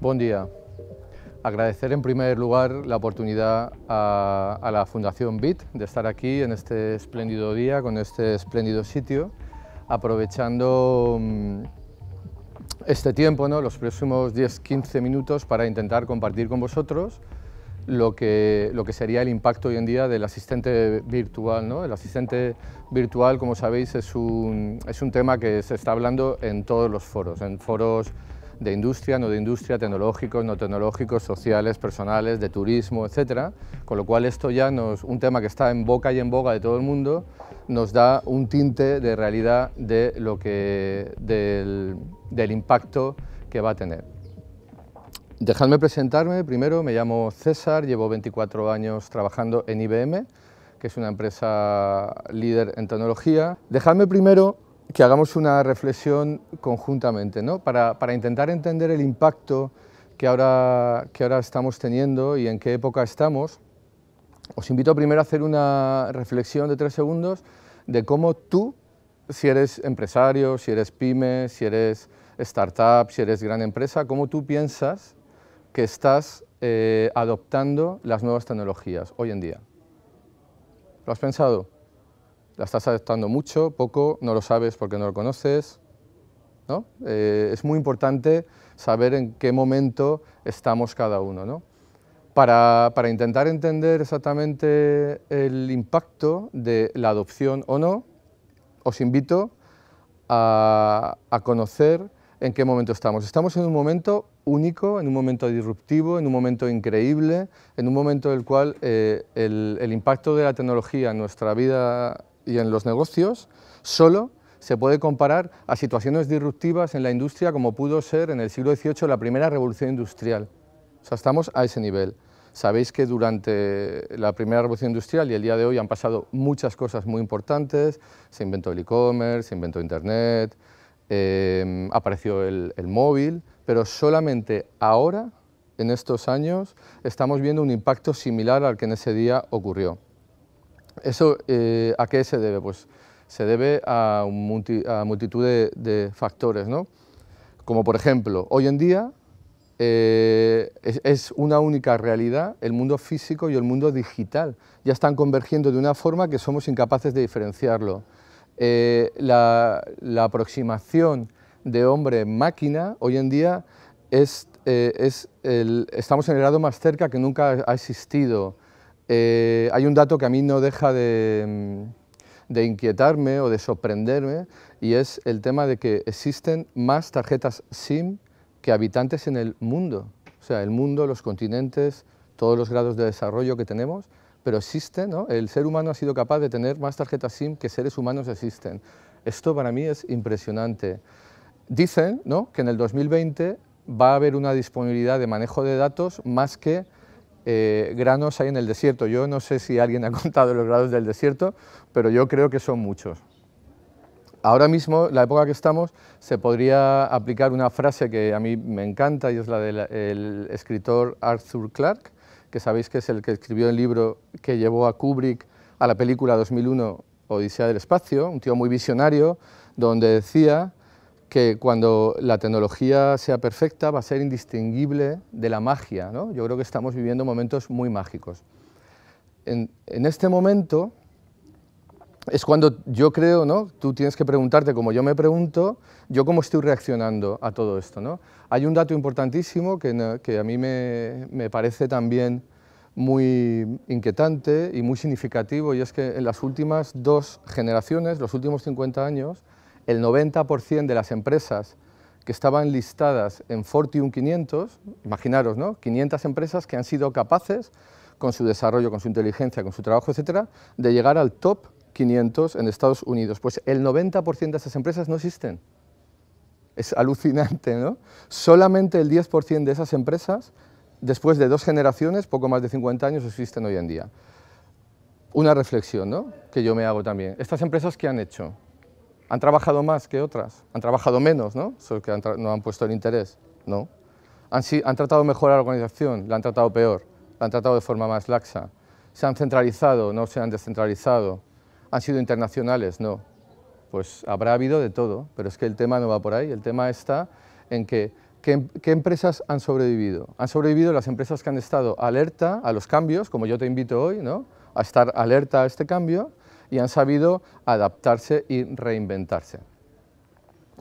Buen día. Agradecer en primer lugar la oportunidad a, la Fundación BIT de estar aquí en este espléndido día, con este espléndido sitio, aprovechando mm, este tiempo, ¿no? los próximos 10-15 minutos, para intentar compartir con vosotros lo que, lo que sería el impacto hoy en día del asistente virtual. ¿no? El asistente virtual, como sabéis, es un, es un tema que se está hablando en todos los foros, en foros de industria, no de industria, tecnológicos, no tecnológicos, sociales, personales, de turismo, etc. Con lo cual esto ya nos, un tema que está en boca y en boga de todo el mundo, nos da un tinte de realidad de lo que, del, del impacto que va a tener. Dejadme presentarme, primero me llamo César, llevo 24 años trabajando en IBM, que es una empresa líder en tecnología. Dejadme primero que hagamos una reflexión conjuntamente, ¿no? para, intentar entender el impacto que ahora, que ahora estamos teniendo y en qué época estamos. Os invito primero a hacer una reflexión de tres segundos de cómo tú, si eres empresario, si eres pyme, si eres startup, si eres gran empresa, cómo tú piensas que estás eh, adoptando las nuevas tecnologías hoy en día. ¿Lo has pensado? la estás adaptando mucho, poco, no lo sabes porque no lo conoces. ¿no? Eh, es muy importante saber en qué momento estamos cada uno. ¿no? Para, para, intentar entender exactamente el impacto de la adopción o no, os invito a, a conocer en qué momento estamos. Estamos en un momento único, en un momento disruptivo, en un momento increíble, en un momento en el cual eh, el, el, impacto de la tecnología en nuestra vida y en los negocios solo se puede comparar a situaciones disruptivas en la industria como pudo ser en el siglo XVIII la primera revolución industrial. O sea, estamos a ese nivel. Sabéis que durante la primera revolución industrial y el día de hoy han pasado muchas cosas muy importantes. Se inventó el e-commerce, se inventó Internet, em, apareció el móvil, pero solamente ahora, en estos años, estamos viendo un impacto similar al que en ese día ocurrió. ¿Eso eh, a qué se debe? Pues se debe a, multitud de, factores, ¿no? Como por ejemplo, hoy en día eh, es, una única realidad, el mundo físico y el mundo digital. Ya están convergiendo de una forma que somos incapaces de diferenciarlo. Eh, la, aproximación de hombre-máquina hoy en día es, el, estamos en el grado más cerca que nunca ha existido. Eh, hay un dato que a mí no deja mm, de, inquietarme o de sorprenderme y es el tema de que existen más tarjetas SIM que habitantes en el mundo. O sea, el mundo, los continentes, todos los grados de desarrollo que tenemos, pero existe, ¿no? El ser humano ha sido capaz de tener más tarjetas SIM que seres humanos existen. Esto para mí es impresionante. Dicen que en el 2020 va a haber una disponibilidad de manejo de datos más que eh, granos hay en el desierto. Yo no sé si alguien ha contado los grados del desierto, pero yo creo que son muchos. Ahora mismo, la época que estamos, se podría aplicar una frase que a mí me encanta y es la del escritor Arthur Clarke, que sabéis que es el que escribió el libro que llevó a Kubrick a la película 2001 Odisea del Espacio, un tío muy visionario, donde decía que cuando la tecnología sea perfecta va a ser indistinguible de la magia. Yo creo que estamos viviendo momentos muy mágicos. En, este momento es cuando yo creo, ¿no? tú tienes que preguntarte, como yo me pregunto, yo cómo estoy reaccionando a todo esto. Hay un dato importantísimo que, a mí me parece también muy inquietante y muy significativo, y es que en las últimas dos generaciones, los últimos 50 años, el 90% de las empresas que estaban listadas en Fortune 500, imaginaros, ¿no? 500 empresas que han sido capaces, con su desarrollo, con su inteligencia, con su trabajo, etcétera, de llegar al top 500 en Estados Unidos. Pues el 90% de esas empresas no existen. Es alucinante, ¿no? Solamente el 10% de esas empresas, después de dos generaciones, poco más de 50 años, existen hoy en día. Una reflexión, ¿no? Que yo me hago también. ¿Estas empresas qué han hecho? ¿Han trabajado más que otras? ¿Han trabajado menos, no? Solo que han no han puesto el interés. No. Han, han tratado mejor a la organización, la han tratado peor, la han tratado de forma más laxa. Se han centralizado, no se han descentralizado. Han sido internacionales, no. Pues habrá habido de todo, pero es que el tema no va por ahí. El tema está en que ¿Qué, em-, ¿qué, empresas han sobrevivido? Han sobrevivido las empresas que han estado alerta a los cambios, como yo te invito hoy, ¿no? a estar alerta a este cambio, y han sabido adaptarse y reinventarse.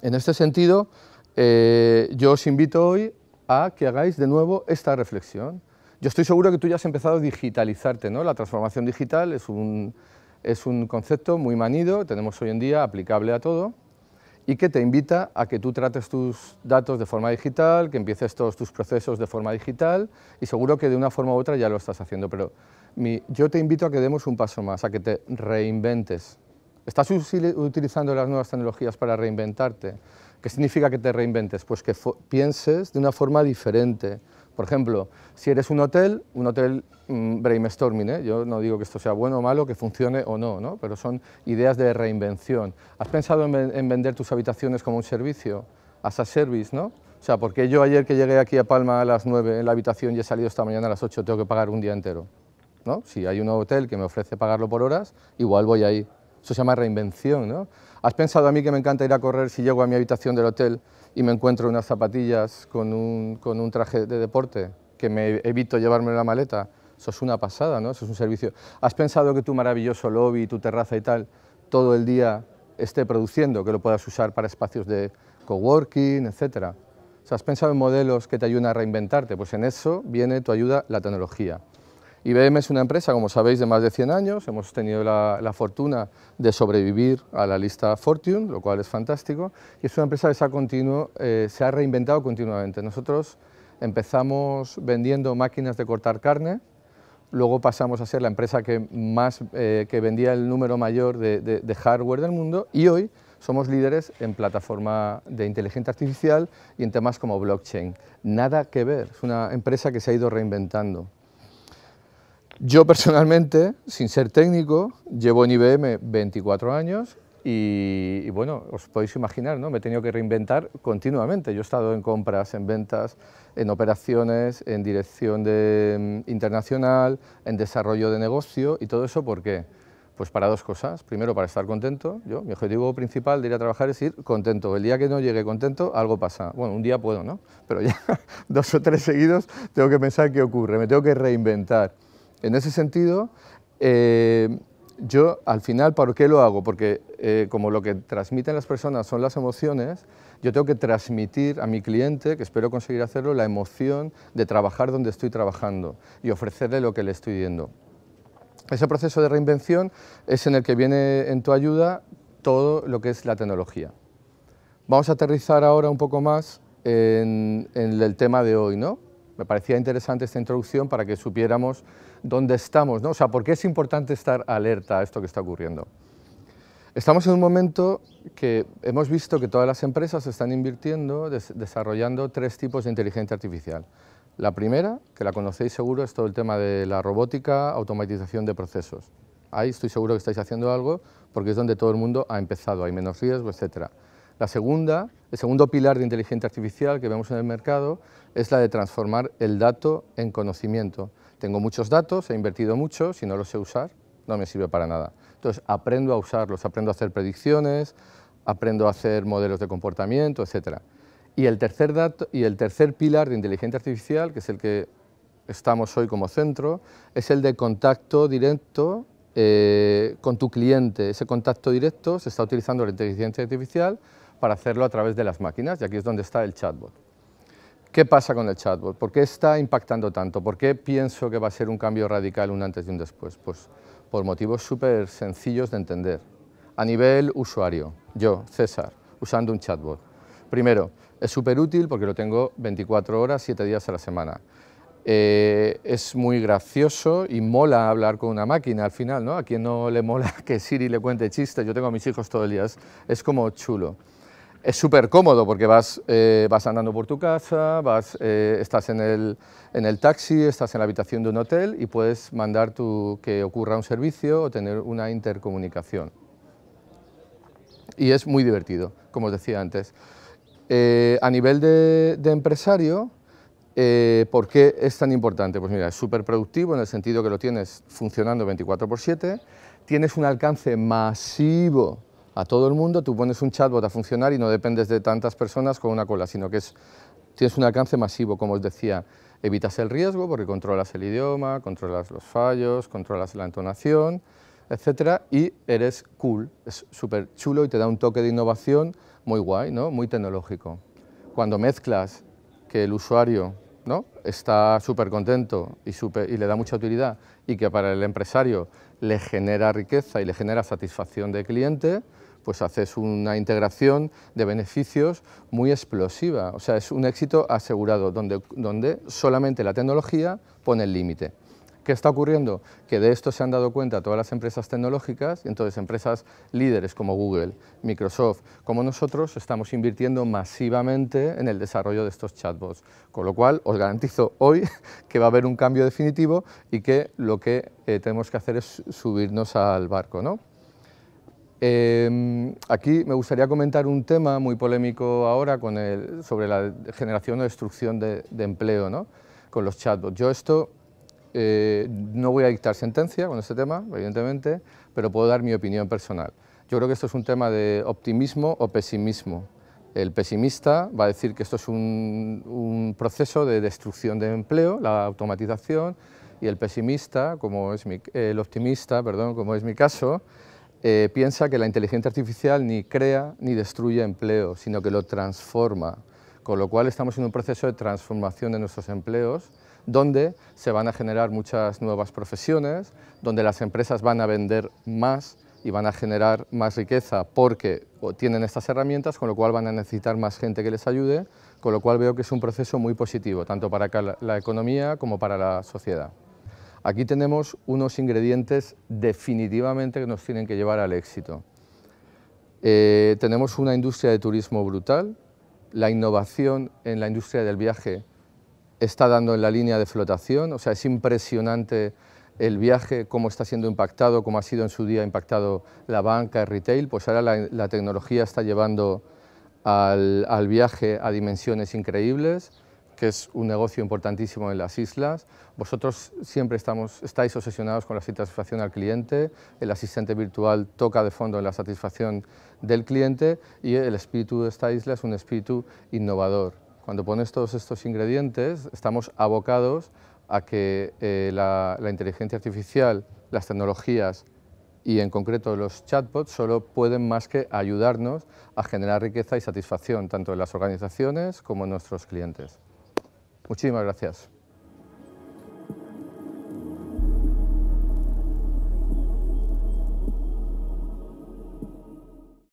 En este sentido, eh, yo os invito hoy a que hagáis de nuevo esta reflexión. Yo estoy seguro que tú ya has empezado a digitalizarte, ¿no? La transformación digital es un, es un concepto muy manido, tenemos hoy en día aplicable a todo y que te invita a que tú trates tus datos de forma digital, que empieces todos tus procesos de forma digital y seguro que de una forma u otra ya lo estás haciendo, pero yo te invito a que demos un paso más, a que te reinventes. ¿Estás utilizando las nuevas tecnologías para reinventarte? ¿Qué significa que te reinventes? Pues que pienses de una forma diferente. Por ejemplo, si eres un hotel, un hotel mm, brainstorming, ¿eh? yo no digo que esto sea bueno o malo, que funcione o no, no, pero son ideas de reinvención. ¿Has pensado en, vender tus habitaciones como un servicio? As a service, ¿no? O sea, porque yo ayer que llegué aquí a Palma a las 9 en la habitación y he salido esta mañana a las 8, tengo que pagar un día entero. Si hay un hotel que me ofrece pagarlo por horas, igual voy ahí. Eso se llama reinvención, ¿Has pensado a mí que me encanta ir a correr si llego a mi habitación del hotel y me encuentro unas zapatillas con un, traje de deporte que me evito llevarme la maleta? Eso es una pasada, ¿no? Eso es un servicio. ¿Has pensado que tu maravilloso lobby, tu terraza y tal, todo el día esté produciendo, que lo puedas usar para espacios de coworking, etcétera? ¿Has pensado en modelos que te ayuden a reinventarte? Pues en eso viene tu ayuda la tecnología. IBM es una empresa, como sabéis, de más de 100 años. Hemos tenido la, fortuna de sobrevivir a la lista Fortune, lo cual es fantástico. Y es una empresa que se ha, eh, reinventado continuamente. Nosotros empezamos vendiendo máquinas de cortar carne, luego pasamos a ser la empresa que, eh, vendía el número mayor de hardware del mundo y hoy somos líderes en plataforma de inteligencia artificial y en temas como blockchain. Nada que ver, es una empresa que se ha ido reinventando. Yo personalmente, sin ser técnico, llevo en IBM 24 años y, bueno, os podéis imaginar, ¿no? me he tenido que reinventar continuamente. Yo he estado en compras, en ventas, en operaciones, en dirección mm, internacional, en desarrollo de negocio y todo eso, ¿por qué? Pues para dos cosas. Primero, para estar contento. Yo, mi objetivo principal de ir a trabajar es ir contento. El día que no llegue contento, algo pasa. Bueno, un día puedo, ¿no? Pero ya dos o tres seguidos tengo que pensar qué ocurre, me tengo que reinventar. En ese sentido, eh, yo al final, ¿por qué lo hago? Porque eh, como lo que transmiten las personas son las emociones, yo tengo que transmitir a mi cliente, que espero conseguir hacerlo, la emoción de trabajar donde estoy trabajando y ofrecerle lo que le estoy dando. Ese proceso de reinvención es en el que viene en tu ayuda todo lo que es la tecnología. Vamos a aterrizar ahora un poco más en el tema de hoy, ¿no? me parecía interesante esta introducción para que supiéramos dónde estamos, ¿no? O sea, ¿por qué es importante estar alerta a esto que está ocurriendo? Estamos en un momento que hemos visto que todas las empresas están invirtiendo, desarrollando tres tipos de inteligencia artificial. La primera, que la conocéis seguro, es todo el tema de la robótica, automatización de procesos. Ahí estoy seguro que estáis haciendo algo porque es donde todo el mundo ha empezado, hay menos riesgo, etcétera. La segunda, el segundo pilar de inteligencia artificial que vemos en el mercado es la de transformar el dato en conocimiento. Tengo muchos datos, he invertido mucho, si no los sé usar, no me sirve para nada. Entonces aprendo a usarlos, aprendo a hacer predicciones, aprendo a hacer modelos de comportamiento, etc. Y el tercer, dato, y el tercer pilar de inteligencia artificial, que es el que estamos hoy como centro, es el de contacto directo eh, con tu cliente. Ese contacto directo se está utilizando la inteligencia artificial para hacerlo a través de las máquinas, y aquí es donde está el chatbot. ¿Qué pasa con el chatbot? ¿Por qué está impactando tanto? ¿Por qué pienso que va a ser un cambio radical un antes y un después? Pues por motivos súper sencillos de entender. A nivel usuario, yo, César, usando un chatbot. Primero, es súper útil porque lo tengo 24 horas, 7 días a la semana. Eh, es muy gracioso y mola hablar con una máquina al final, ¿no? A quien no le mola que Siri le cuente chistes, yo tengo a mis hijos todo el día, es como chulo es súper cómodo porque vas, eh, vas andando por tu casa, vas, eh, estás en el, taxi, estás en la habitación de un hotel y puedes mandar tu, que ocurra un servicio o tener una intercomunicación. Y es muy divertido, como os decía antes. Eh, a nivel de, empresario, ¿por qué es tan importante? Pues mira, es súper productivo en el sentido que lo tienes funcionando 24 x 7, tienes un alcance masivo a todo el mundo, tú pones un chatbot a funcionar y no dependes de tantas personas con una cola, sino que es, tienes un alcance masivo, como os decía. Evitas el riesgo porque controlas el idioma, controlas los fallos, controlas la entonación, etcétera, y eres cool, es súper chulo y te da un toque de innovación muy guay, ¿no? muy tecnológico. Cuando mezclas que el usuario ¿no? está súper contento y, y le da mucha utilidad y que para el empresario le genera riqueza y le genera satisfacción de cliente, pues haces una integración de beneficios muy explosiva. O sea, es un éxito asegurado, donde, solamente la tecnología pone el límite. ¿Qué está ocurriendo? Que de esto se han dado cuenta todas las empresas tecnológicas, y entonces empresas líderes como Google, Microsoft, como nosotros, estamos invirtiendo masivamente en el desarrollo de estos chatbots. Con lo cual, os garantizo hoy que va a haber un cambio definitivo y que lo que eh, tenemos que hacer es subirnos al barco. ¿no? Em, aquí me gustaría comentar un tema muy polémico ahora sobre la generación o destrucción de, empleo ¿no? con los chatbots. Yo esto eh, no voy a dictar sentencia con este tema, evidentemente, pero puedo dar mi opinión personal. Yo creo que esto es un tema de optimismo o pesimismo. El pesimista va a decir que esto es un, proceso de destrucción de empleo, la automatización, y el pesimista, como es el optimista, perdón, como es mi caso, eh, piensa que la inteligencia artificial ni crea ni destruye empleo, sino que lo transforma, con lo cual estamos en un proceso de transformación de nuestros empleos, donde se van a generar muchas nuevas profesiones, donde las empresas van a vender más y van a generar más riqueza porque tienen estas herramientas, con lo cual van a necesitar más gente que les ayude, con lo cual veo que es un proceso muy positivo, tanto para la economía como para la sociedad. Aquí tenemos unos ingredientes definitivamente que nos tienen que llevar al éxito. Eh, tenemos una industria de turismo brutal, la innovación en la industria del viaje está dando en la línea de flotación, o sea, es impresionante el viaje, cómo está siendo impactado, cómo ha sido en su día impactado la banca, el retail, pues ahora la, tecnología está llevando al, viaje a dimensiones increíbles que es un negocio importantísimo en las islas. Vosotros siempre estamos, estáis obsesionados con la satisfacción al cliente, el asistente virtual toca de fondo en la satisfacción del cliente y el espíritu de esta isla es un espíritu innovador. Cuando pones todos estos ingredientes, estamos abocados a que eh, la, la inteligencia artificial, las tecnologías y en concreto los chatbots solo pueden más que ayudarnos a generar riqueza y satisfacción tanto en las organizaciones como en nuestros clientes. Muchísimas gracias.